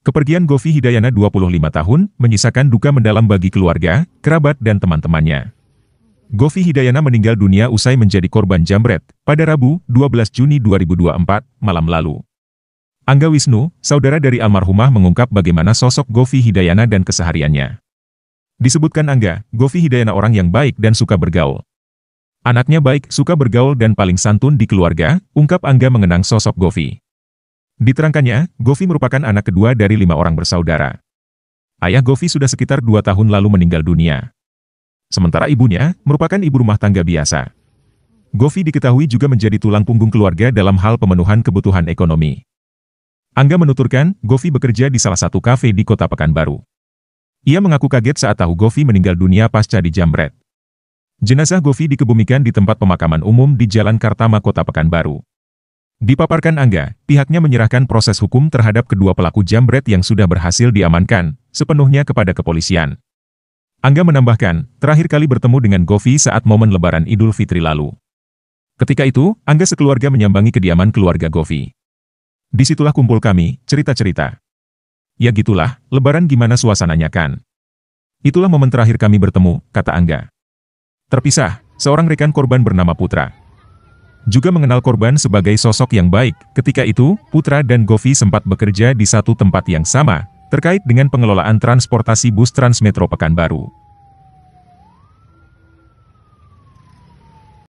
Kepergian Govi Hidayana 25 tahun menyisakan duka mendalam bagi keluarga, kerabat dan teman-temannya. Govi Hidayana meninggal dunia usai menjadi korban jamret pada Rabu, 12 Juni 2024, malam lalu. Angga Wisnu, saudara dari almarhumah mengungkap bagaimana sosok Govi Hidayana dan kesehariannya. Disebutkan Angga, Govi Hidayana orang yang baik dan suka bergaul. Anaknya baik, suka bergaul dan paling santun di keluarga, ungkap Angga mengenang sosok Govi. Diterangkannya, Govi merupakan anak kedua dari lima orang bersaudara. Ayah Govi sudah sekitar dua tahun lalu meninggal dunia. Sementara ibunya, merupakan ibu rumah tangga biasa. Govi diketahui juga menjadi tulang punggung keluarga dalam hal pemenuhan kebutuhan ekonomi. Angga menuturkan, Govi bekerja di salah satu kafe di kota Pekanbaru. Ia mengaku kaget saat tahu Govi meninggal dunia pasca di dijamret. Jenazah Govi dikebumikan di tempat pemakaman umum di Jalan Kartama Kota Pekanbaru. Dipaparkan Angga, pihaknya menyerahkan proses hukum terhadap kedua pelaku jambret yang sudah berhasil diamankan, sepenuhnya kepada kepolisian. Angga menambahkan, terakhir kali bertemu dengan Govi saat momen lebaran Idul Fitri lalu. Ketika itu, Angga sekeluarga menyambangi kediaman keluarga Govi. Disitulah kumpul kami, cerita-cerita. Ya gitulah, lebaran gimana suasananya kan? Itulah momen terakhir kami bertemu, kata Angga. Terpisah, seorang rekan korban bernama Putra juga mengenal korban sebagai sosok yang baik. Ketika itu, Putra dan Govi sempat bekerja di satu tempat yang sama, terkait dengan pengelolaan transportasi bus Transmetro Pekanbaru.